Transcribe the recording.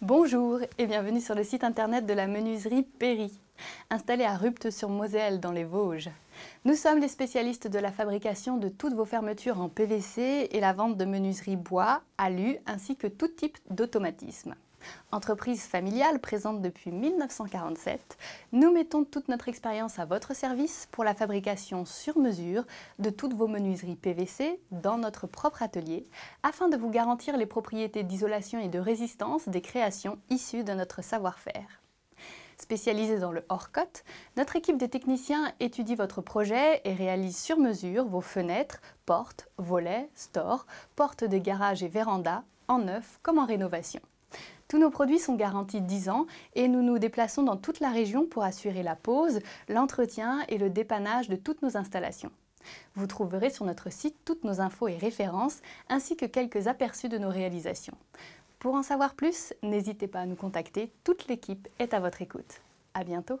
Bonjour et bienvenue sur le site internet de la menuiserie Perry, installée à rupt sur Moselle dans les Vosges. Nous sommes les spécialistes de la fabrication de toutes vos fermetures en PVC et la vente de menuiseries bois, alu ainsi que tout type d'automatisme. Entreprise familiale présente depuis 1947, nous mettons toute notre expérience à votre service pour la fabrication sur mesure de toutes vos menuiseries PVC dans notre propre atelier afin de vous garantir les propriétés d'isolation et de résistance des créations issues de notre savoir-faire. Spécialisée dans le hors-cote, notre équipe de techniciens étudie votre projet et réalise sur mesure vos fenêtres, portes, volets, stores, portes de garage et vérandas, en neuf comme en rénovation. Tous nos produits sont garantis 10 ans et nous nous déplaçons dans toute la région pour assurer la pose, l'entretien et le dépannage de toutes nos installations. Vous trouverez sur notre site toutes nos infos et références ainsi que quelques aperçus de nos réalisations. Pour en savoir plus, n'hésitez pas à nous contacter, toute l'équipe est à votre écoute. À bientôt